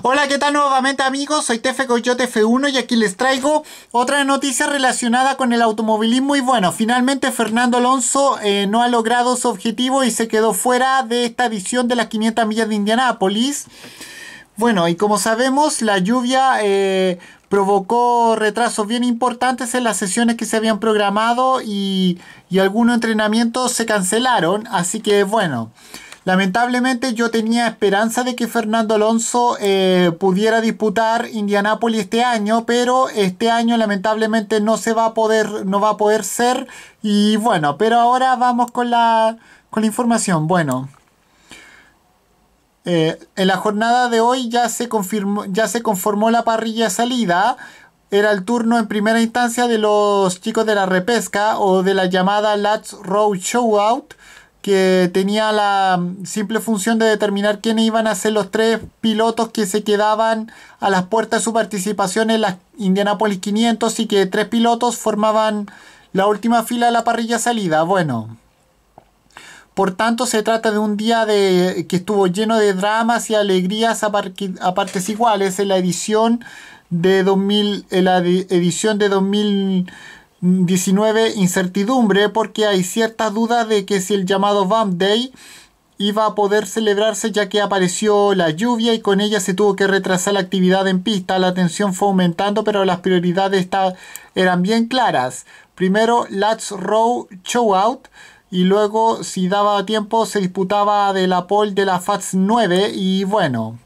Hola, ¿qué tal nuevamente amigos? Soy Tefe Coyote F1 y aquí les traigo otra noticia relacionada con el automovilismo y bueno, finalmente Fernando Alonso eh, no ha logrado su objetivo y se quedó fuera de esta edición de las 500 millas de Indianápolis. Bueno, y como sabemos, la lluvia eh, provocó retrasos bien importantes en las sesiones que se habían programado y algunos entrenamientos se cancelaron, así que bueno... Lamentablemente yo tenía esperanza de que Fernando Alonso eh, pudiera disputar Indianápolis este año, pero este año lamentablemente no se va a poder, no va a poder ser. Y bueno, pero ahora vamos con la, con la información. Bueno. Eh, en la jornada de hoy ya se, confirmó, ya se conformó la parrilla de salida. Era el turno en primera instancia de los chicos de la repesca o de la llamada Lats Road Showout que tenía la simple función de determinar quiénes iban a ser los tres pilotos que se quedaban a las puertas de su participación en las Indianapolis 500 y que tres pilotos formaban la última fila de la parrilla salida. Bueno, por tanto, se trata de un día de, que estuvo lleno de dramas y alegrías a, partes iguales en la edición de 2000, en la edición de 2000 19. Incertidumbre porque hay ciertas dudas de que si el llamado Vamp Day iba a poder celebrarse ya que apareció la lluvia y con ella se tuvo que retrasar la actividad en pista. La tensión fue aumentando pero las prioridades eran bien claras. Primero Lats Row Show Out y luego si daba tiempo se disputaba de la pole de la FATS 9 y bueno,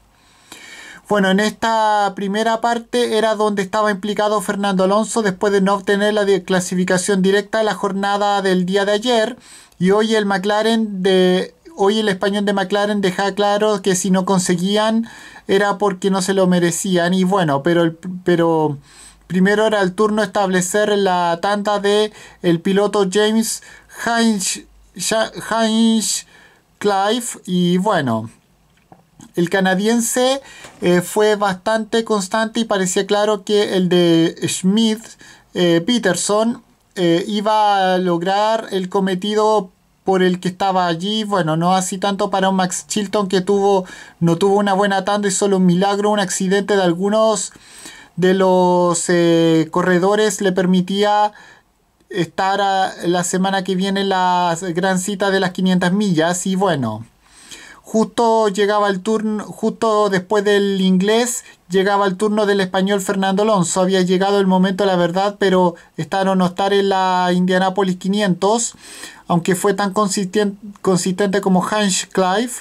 bueno, en esta primera parte era donde estaba implicado Fernando Alonso después de no obtener la clasificación directa a la jornada del día de ayer y hoy el McLaren de hoy el español de McLaren deja claro que si no conseguían era porque no se lo merecían y bueno, pero pero primero era el turno establecer la tanda de el piloto James Heinz, Heinz Clive y bueno, el canadiense eh, fue bastante constante y parecía claro que el de Schmidt eh, Peterson eh, iba a lograr el cometido por el que estaba allí. Bueno, no así tanto para un Max Chilton que tuvo, no tuvo una buena tanda y solo un milagro, un accidente de algunos de los corredores le permitía estar la semana que viene la gran cita de las 500 millas y bueno justo llegaba el turno, justo después del inglés llegaba el turno del español Fernando Alonso. Había llegado el momento, la verdad, pero estar o no estar en la Indianapolis 500, aunque fue tan consistente, como Hans Clive.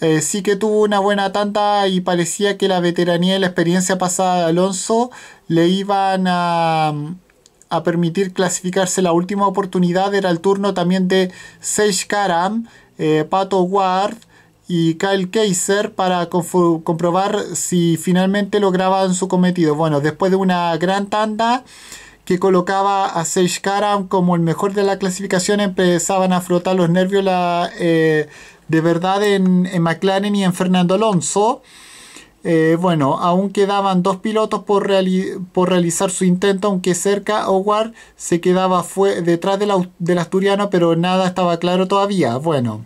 Eh, sí que tuvo una buena tanda y parecía que la veteranía y la experiencia pasada de Alonso le iban a, permitir clasificarse. La última oportunidad era el turno también de Sage Karam, eh, Pato Ward, y Kyle Kaiser para comprobar si finalmente lograban su cometido. Bueno, después de una gran tanda que colocaba a Sage Karam como el mejor de la clasificación, empezaban a frotar los nervios eh, de verdad en, McLaren y en Fernando Alonso. Eh, bueno, aún quedaban dos pilotos por, realizar su intento, aunque cerca Howard se quedaba detrás del asturiano, pero nada estaba claro todavía. Bueno.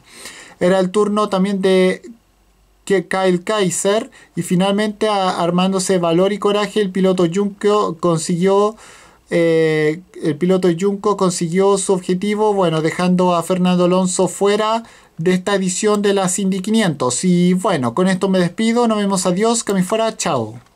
Era el turno también de Kyle Kaiser y finalmente armándose valor y coraje el piloto Junko consiguió eh, el piloto consiguió su objetivo, bueno, dejando a Fernando Alonso fuera de esta edición de las Indy 500. Y bueno, con esto me despido, nos vemos, adiós, que me fuera, chao.